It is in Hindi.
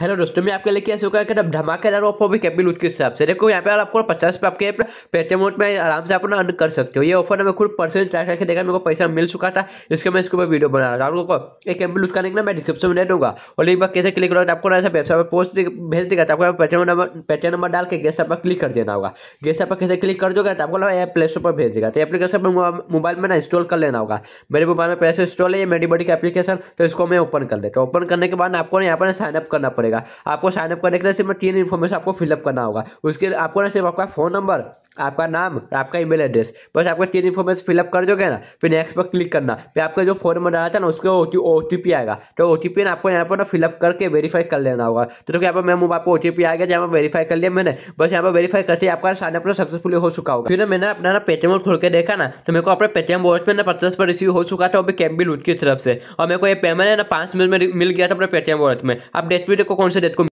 हेलो दोस्तों मैं आपके लिए ऐसे होगा एकदम धमाकेदार ऑफर भी कैपिल लूट के हिसाब से देखो यहाँ पे आपको पचास रुपये आपके पेटीएम में आराम से आप अर्न कर सकते हो ये ऑफर ना मैं खुद पर्सनल ट्राई करके देखा मेरे को पैसा मिल चुका था इसके मैं इसके ऊपर वीडियो बना रहा हूँ आपको एक कैपिल लूट का लिंक ना मैं डिस्क्रिप्शन में दे दूँगा और एक बार कैसे क्लिक करो आपको ना ऐसा वेबसाइट पर पोस्ट भेज देगा तो आपको पेटीएम नंबर पेटीएम नंबर डाल के गेस्ट आप क्लिक कर देना होगा गेस्ट आप कैसे क्लिक कर दोगे तो आपको ना ऐप प्ले स्टोर पर भेज देगा तो एप्लीकेशन पर मोबाइल में ना इंस्टॉल कर लेना होगा मेरे मोबाइल में प्ले स्टोर इंस्टॉल है ये बॉडी का एप्लीकेशन तो इसको मैं ओपन कर लेता हूँ ओपन करने के बाद आपको यहाँ पर साइनअप करना पड़ेगा पड़ेगा आपको साइनअप करने के लिए सिर्फ तीन इन्फॉर्मेशन आपको फिलअप करना होगा उसके आपको ना सिर्फ आपका फ़ोन नंबर आपका नाम आपका ईमेल एड्रेस बस आपको तीन इन्फॉर्मेशन फिलअप कर दोगे ना फिर नेक्स्ट पर क्लिक करना फिर आपका जो फोन नंबर आया था ना उसके ओ टी आएगा तो ओ टी पी आपको यहाँ पर ना फिलअप करके वेरीफाई कर लेना होगा तो देखो यहाँ पर मैम आपको ओ टी पी आ गया जहाँ पर वेरीफाई कर लिया मैंने बस यहाँ पर वेरीफाई करते आपका साइन अपना सक्सेसफुल हो चुका होगा फिर ना मैंने अपना ना पेटीएम खोल के देखा ना तो मेरे को अपने पेटीएम वॉलेट में ना पचास पर रिसीव हो चुका था अभी कैम बिल की तरफ से और मेरे को ये पेमेंट है ना पाँच मिनट में मिल गया था अपने पेटीएम वॉलेट में आप डेट भी देखो कौन से डेट को